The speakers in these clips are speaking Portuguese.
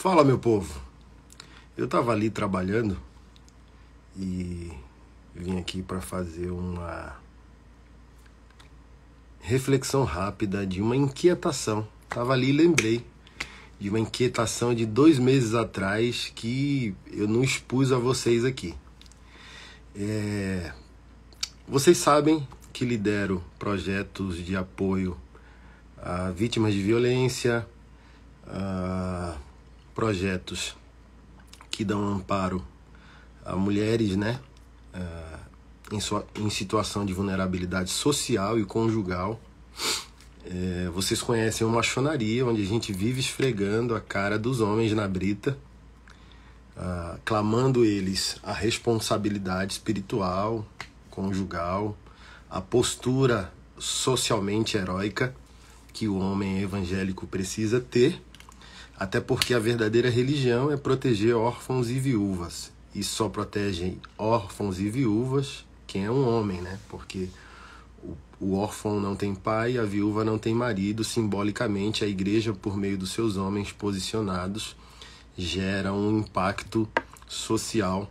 Fala, meu povo. Eu estava ali trabalhando e vim aqui para fazer uma reflexão rápida de uma inquietação. Estava ali e lembrei de uma inquietação de dois meses atrás que eu não expus a vocês aqui. É... Vocês sabem que lidero projetos de apoio a vítimas de violência, a projetos que dão amparo a mulheres, né? É, em, sua, em situação de vulnerabilidade social e conjugal. É, vocês conhecem uma machonaria onde a gente vive esfregando a cara dos homens na brita, ah, clamando eles a responsabilidade espiritual, conjugal, a postura socialmente heróica que o homem evangélico precisa ter até porque a verdadeira religião é proteger órfãos e viúvas. E só protegem órfãos e viúvas quem é um homem, né? Porque o, o órfão não tem pai, a viúva não tem marido. Simbolicamente, a igreja, por meio dos seus homens posicionados, gera um impacto social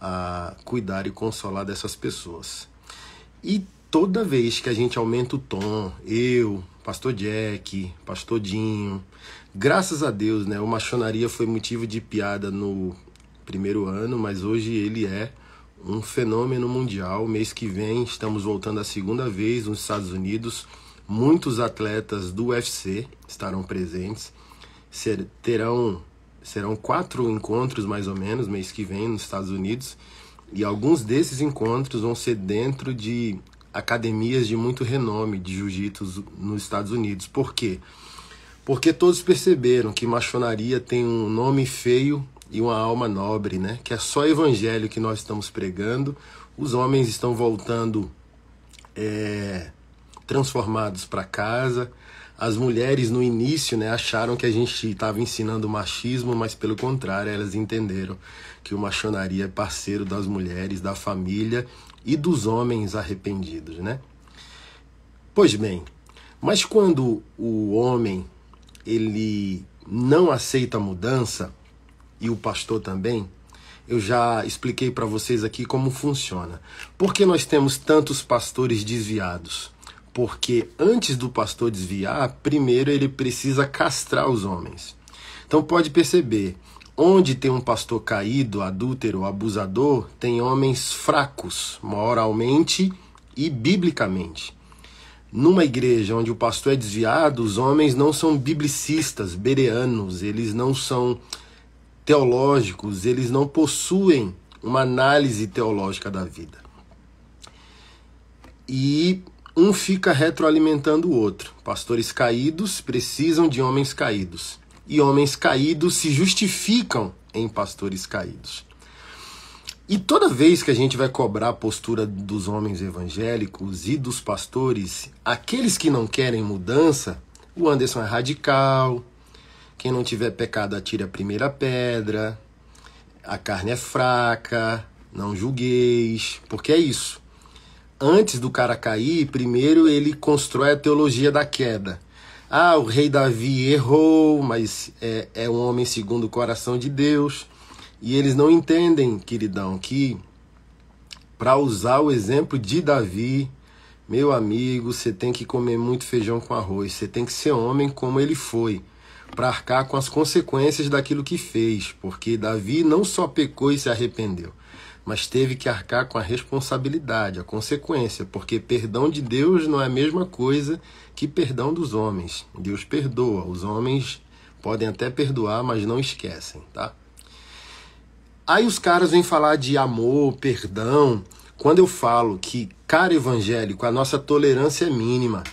a cuidar e consolar dessas pessoas. E toda vez que a gente aumenta o tom, eu, Pastor Jack, Pastor Dinho, Graças a Deus, né? O machonaria foi motivo de piada no primeiro ano, mas hoje ele é um fenômeno mundial. Mês que vem estamos voltando a segunda vez nos Estados Unidos. Muitos atletas do UFC estarão presentes. Ser, terão serão quatro encontros mais ou menos mês que vem nos Estados Unidos e alguns desses encontros vão ser dentro de academias de muito renome de jiu-jitsu nos Estados Unidos. Por quê? Porque todos perceberam que maçonaria tem um nome feio e uma alma nobre, né? Que é só evangelho que nós estamos pregando. Os homens estão voltando é, transformados para casa. As mulheres no início, né, acharam que a gente estava ensinando machismo, mas pelo contrário, elas entenderam que o maçonaria é parceiro das mulheres, da família e dos homens arrependidos, né? Pois bem, mas quando o homem ele não aceita a mudança, e o pastor também, eu já expliquei para vocês aqui como funciona. Por que nós temos tantos pastores desviados? Porque antes do pastor desviar, primeiro ele precisa castrar os homens. Então pode perceber, onde tem um pastor caído, adúltero, abusador, tem homens fracos, moralmente e biblicamente numa igreja onde o pastor é desviado, os homens não são biblicistas, bereanos, eles não são teológicos, eles não possuem uma análise teológica da vida. E um fica retroalimentando o outro. Pastores caídos precisam de homens caídos. E homens caídos se justificam em pastores caídos. E toda vez que a gente vai cobrar a postura dos homens evangélicos e dos pastores, aqueles que não querem mudança, o Anderson é radical, quem não tiver pecado atira a primeira pedra, a carne é fraca, não julgueis, porque é isso. Antes do cara cair, primeiro ele constrói a teologia da queda. Ah, o rei Davi errou, mas é, é um homem segundo o coração de Deus. E eles não entendem, queridão, que para usar o exemplo de Davi, meu amigo, você tem que comer muito feijão com arroz, você tem que ser homem como ele foi, para arcar com as consequências daquilo que fez, porque Davi não só pecou e se arrependeu, mas teve que arcar com a responsabilidade, a consequência, porque perdão de Deus não é a mesma coisa que perdão dos homens. Deus perdoa, os homens podem até perdoar, mas não esquecem, tá? Aí os caras vêm falar de amor, perdão. Quando eu falo que, cara evangélico, a nossa tolerância é mínima.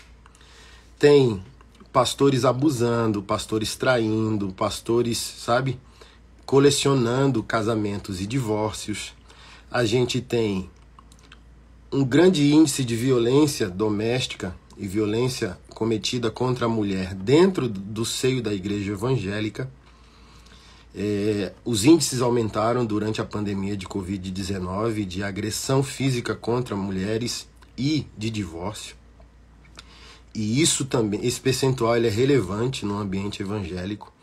Tem pastores abusando, pastores traindo, pastores, sabe, colecionando casamentos e divórcios. A gente tem um grande índice de violência doméstica e violência cometida contra a mulher dentro do seio da igreja evangélica. É, os índices aumentaram durante a pandemia de Covid-19 de agressão física contra mulheres e de divórcio. E isso também, esse percentual é relevante no ambiente evangélico.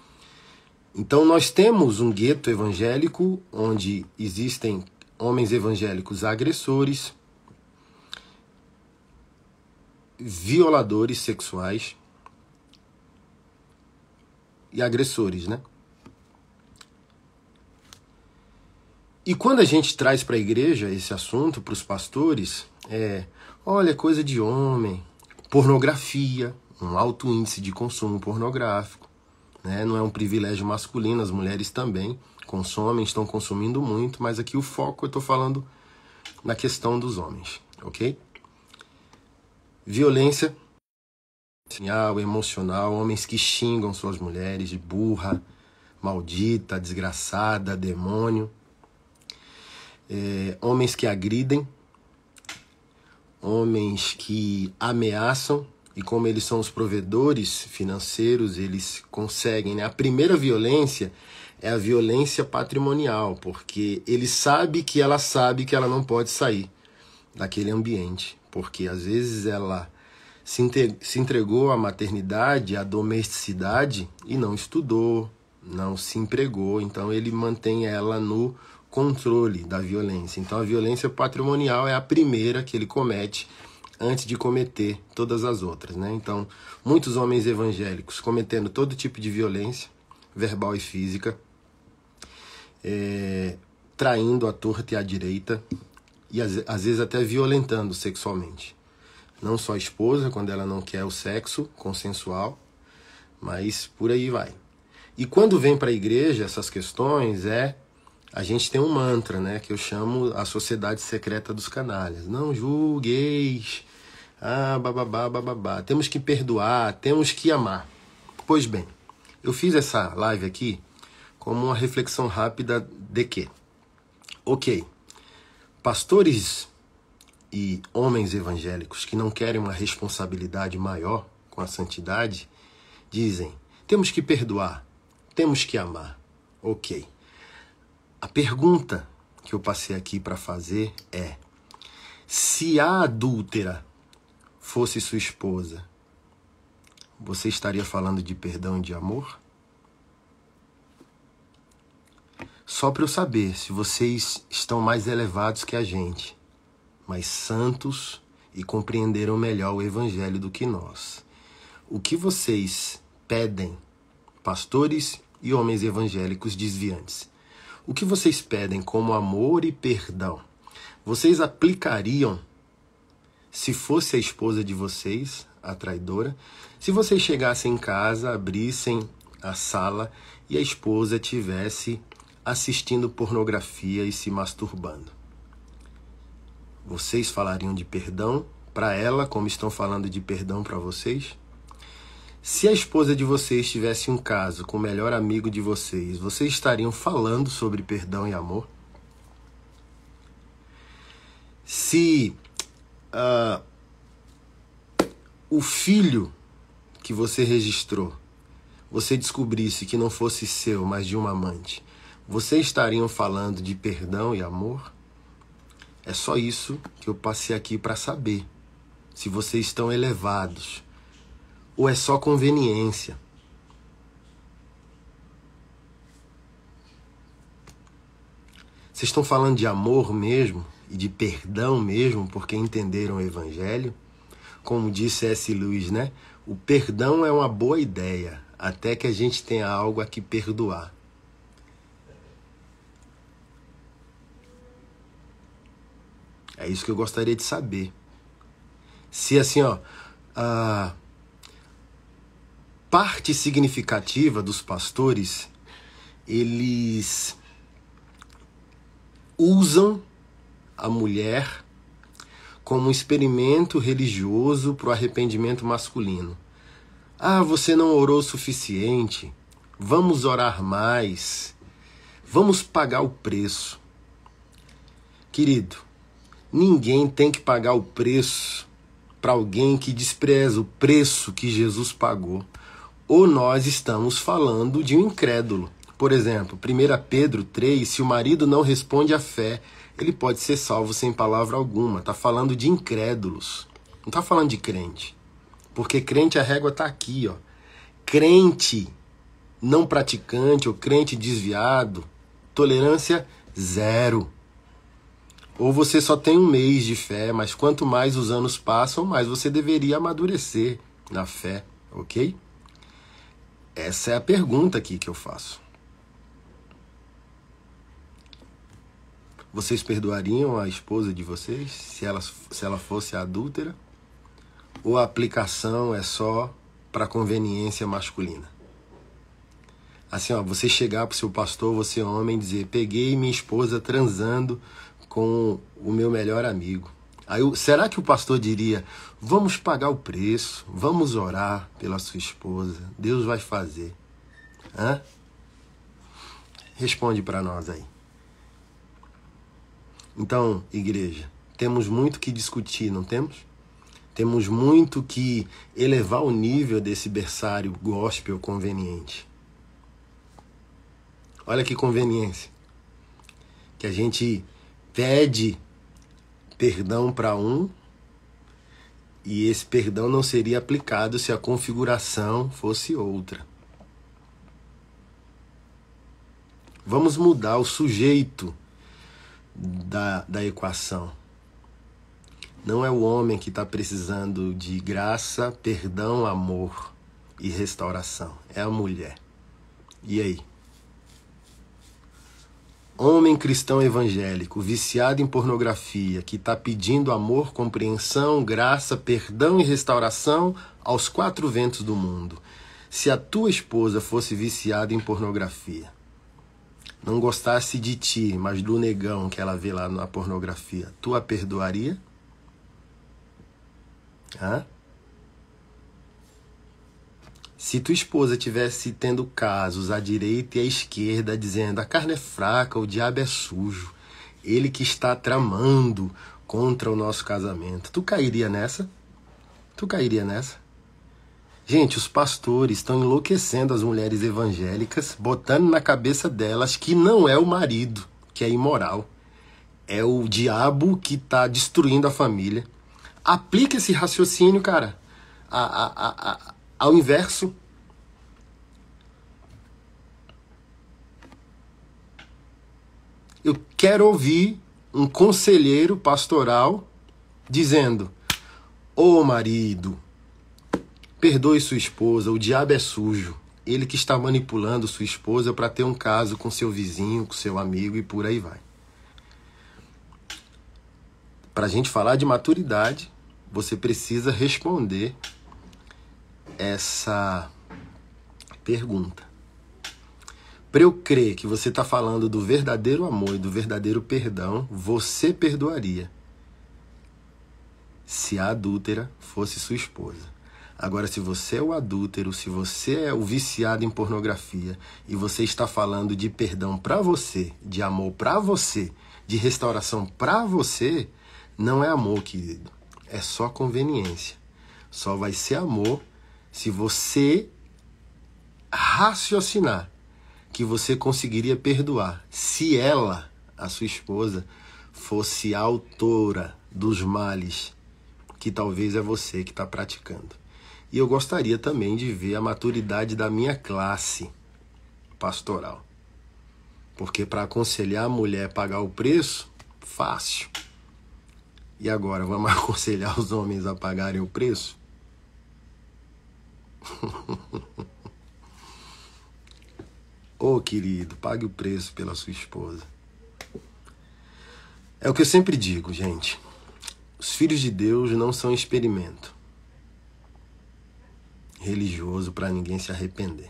Então nós temos um gueto evangélico onde existem homens evangélicos agressores, violadores sexuais e agressores, né? E quando a gente traz para a igreja esse assunto, para os pastores, é: olha, é coisa de homem, pornografia, um alto índice de consumo pornográfico, né? não é um privilégio masculino, as mulheres também consomem, estão consumindo muito, mas aqui o foco eu estou falando na questão dos homens, ok? Violência sinal emocional, homens que xingam suas mulheres de burra, maldita, desgraçada, demônio é, homens que agridem, homens que ameaçam, e como eles são os provedores financeiros, eles conseguem. Né? A primeira violência é a violência patrimonial, porque ele sabe que ela sabe que ela não pode sair daquele ambiente, porque às vezes ela se entregou à maternidade, à domesticidade e não estudou, não se empregou, então ele mantém ela no controle da violência. Então, a violência patrimonial é a primeira que ele comete antes de cometer todas as outras. Né? Então, muitos homens evangélicos cometendo todo tipo de violência, verbal e física, é, traindo a torta e a direita, e às, às vezes até violentando sexualmente. Não só a esposa, quando ela não quer o sexo consensual, mas por aí vai. E quando vem para a igreja essas questões, é a gente tem um mantra, né, que eu chamo a sociedade secreta dos canalhas. Não julgueis. Ah, bababá, bababá. Temos que perdoar, temos que amar. Pois bem, eu fiz essa live aqui como uma reflexão rápida de que, ok, pastores e homens evangélicos que não querem uma responsabilidade maior com a santidade dizem: temos que perdoar, temos que amar. Ok. A pergunta que eu passei aqui para fazer é: se a adúltera fosse sua esposa, você estaria falando de perdão e de amor? Só para eu saber se vocês estão mais elevados que a gente, mais santos e compreenderam melhor o evangelho do que nós. O que vocês pedem, pastores e homens evangélicos desviantes? O que vocês pedem como amor e perdão, vocês aplicariam se fosse a esposa de vocês, a traidora? Se vocês chegassem em casa, abrissem a sala e a esposa tivesse assistindo pornografia e se masturbando. Vocês falariam de perdão para ela como estão falando de perdão para vocês? Se a esposa de vocês tivesse um caso com o melhor amigo de vocês, vocês estariam falando sobre perdão e amor? Se uh, o filho que você registrou, você descobrisse que não fosse seu, mas de uma amante, vocês estariam falando de perdão e amor? É só isso que eu passei aqui para saber se vocês estão elevados ou é só conveniência? Vocês estão falando de amor mesmo e de perdão mesmo porque entenderam o evangelho? Como disse S. Luiz, né? O perdão é uma boa ideia até que a gente tenha algo a que perdoar. É isso que eu gostaria de saber. Se assim, ó, uh, parte significativa dos pastores, eles usam a mulher como um experimento religioso para o arrependimento masculino. Ah, você não orou o suficiente. Vamos orar mais. Vamos pagar o preço. Querido, ninguém tem que pagar o preço para alguém que despreza o preço que Jesus pagou ou nós estamos falando de um incrédulo. Por exemplo, 1 Pedro 3, se o marido não responde à fé, ele pode ser salvo sem palavra alguma. Está falando de incrédulos. Não está falando de crente. Porque crente a régua está aqui, ó. Crente não praticante ou crente desviado, tolerância zero. Ou você só tem um mês de fé, mas quanto mais os anos passam, mais você deveria amadurecer na fé, ok? Essa é a pergunta aqui que eu faço. Vocês perdoariam a esposa de vocês se ela, se ela fosse adúltera? Ou a aplicação é só para conveniência masculina? Assim, ó, você chegar para o seu pastor, você homem, dizer: Peguei minha esposa transando com o meu melhor amigo. Aí, será que o pastor diria: vamos pagar o preço, vamos orar pela sua esposa, Deus vai fazer? Hã? Responde para nós aí. Então, igreja, temos muito que discutir, não temos? Temos muito que elevar o nível desse berçário gospel conveniente. Olha que conveniência. Que a gente pede perdão para um e esse perdão não seria aplicado se a configuração fosse outra. Vamos mudar o sujeito da, da equação. Não é o homem que está precisando de graça, perdão, amor e restauração. É a mulher. E aí? Homem cristão evangélico, viciado em pornografia, que está pedindo amor, compreensão, graça, perdão e restauração aos quatro ventos do mundo. Se a tua esposa fosse viciada em pornografia, não gostasse de ti, mas do negão que ela vê lá na pornografia, tu a perdoaria? Hã? Se tua esposa tivesse tendo casos à direita e à esquerda, dizendo a carne é fraca, o diabo é sujo, ele que está tramando contra o nosso casamento, tu cairia nessa? Tu cairia nessa? Gente, os pastores estão enlouquecendo as mulheres evangélicas, botando na cabeça delas que não é o marido que é imoral, é o diabo que está destruindo a família. Aplica esse raciocínio, cara. A, a, a, ao inverso. Eu quero ouvir um conselheiro pastoral dizendo: Ô oh, marido, perdoe sua esposa, o diabo é sujo. Ele que está manipulando sua esposa para ter um caso com seu vizinho, com seu amigo e por aí vai. Para a gente falar de maturidade, você precisa responder essa pergunta. Para eu crer que você está falando do verdadeiro amor e do verdadeiro perdão, você perdoaria se a adúltera fosse sua esposa. Agora, se você é o adúltero, se você é o viciado em pornografia e você está falando de perdão para você, de amor para você, de restauração para você, não é amor, querido. É só conveniência. Só vai ser amor se você raciocinar que você conseguiria perdoar se ela, a sua esposa, fosse a autora dos males que talvez é você que está praticando. E eu gostaria também de ver a maturidade da minha classe pastoral. Porque para aconselhar a mulher a pagar o preço, fácil. E agora, vamos aconselhar os homens a pagarem o preço? Ô oh, querido, pague o preço pela sua esposa. É o que eu sempre digo, gente. Os filhos de Deus não são experimento religioso para ninguém se arrepender.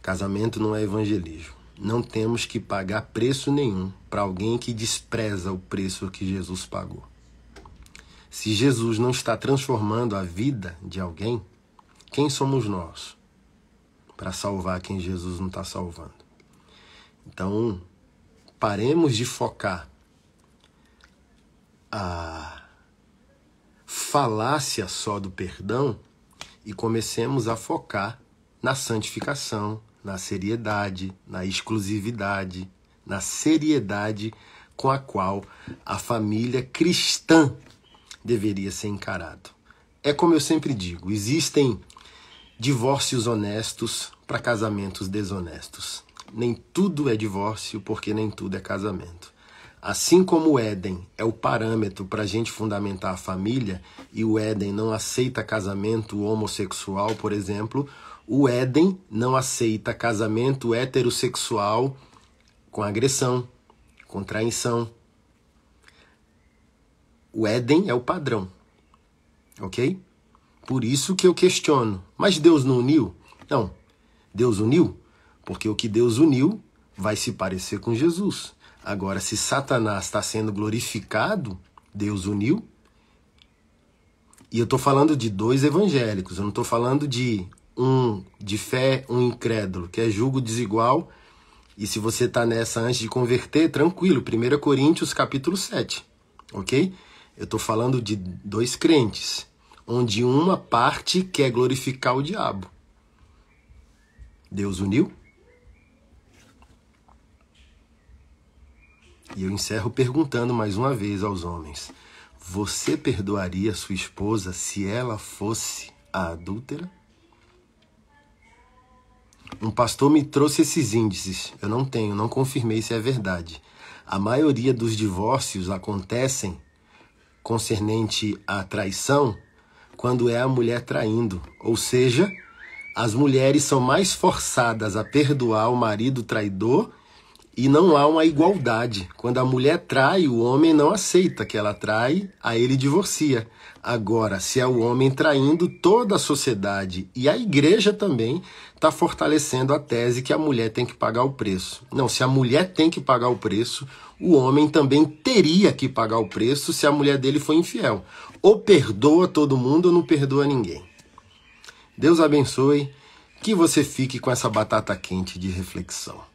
Casamento não é evangelismo. Não temos que pagar preço nenhum para alguém que despreza o preço que Jesus pagou. Se Jesus não está transformando a vida de alguém, quem somos nós para salvar quem Jesus não está salvando? Então, paremos de focar a falácia só do perdão e comecemos a focar na santificação, na seriedade, na exclusividade, na seriedade com a qual a família cristã deveria ser encarada. É como eu sempre digo, existem divórcios honestos para casamentos desonestos. Nem tudo é divórcio porque nem tudo é casamento. Assim como o Éden é o parâmetro para a gente fundamentar a família, e o Éden não aceita casamento homossexual, por exemplo, o Éden não aceita casamento heterossexual com agressão, com traição. O Éden é o padrão, ok? Por isso que eu questiono mas Deus não uniu? Não. Deus uniu porque o que Deus uniu vai se parecer com Jesus. Agora, se Satanás está sendo glorificado, Deus uniu. E eu estou falando de dois evangélicos, eu não estou falando de um de fé, um incrédulo, que é julgo desigual. E se você está nessa antes de converter, tranquilo, 1 Coríntios capítulo 7, ok? Eu estou falando de dois crentes onde uma parte quer glorificar o diabo. Deus uniu? E eu encerro perguntando mais uma vez aos homens: Você perdoaria sua esposa se ela fosse a adúltera? Um pastor me trouxe esses índices. Eu não tenho, não confirmei se é verdade. A maioria dos divórcios acontecem concernente à traição quando é a mulher traindo. Ou seja, as mulheres são mais forçadas a perdoar o marido traidor e não há uma igualdade. Quando a mulher trai, o homem não aceita que ela trai, a ele divorcia. Agora, se é o homem traindo, toda a sociedade e a igreja também está fortalecendo a tese que a mulher tem que pagar o preço. Não, se a mulher tem que pagar o preço, o homem também teria que pagar o preço se a mulher dele foi infiel. Ou perdoa todo mundo ou não perdoa ninguém. Deus abençoe, que você fique com essa batata quente de reflexão.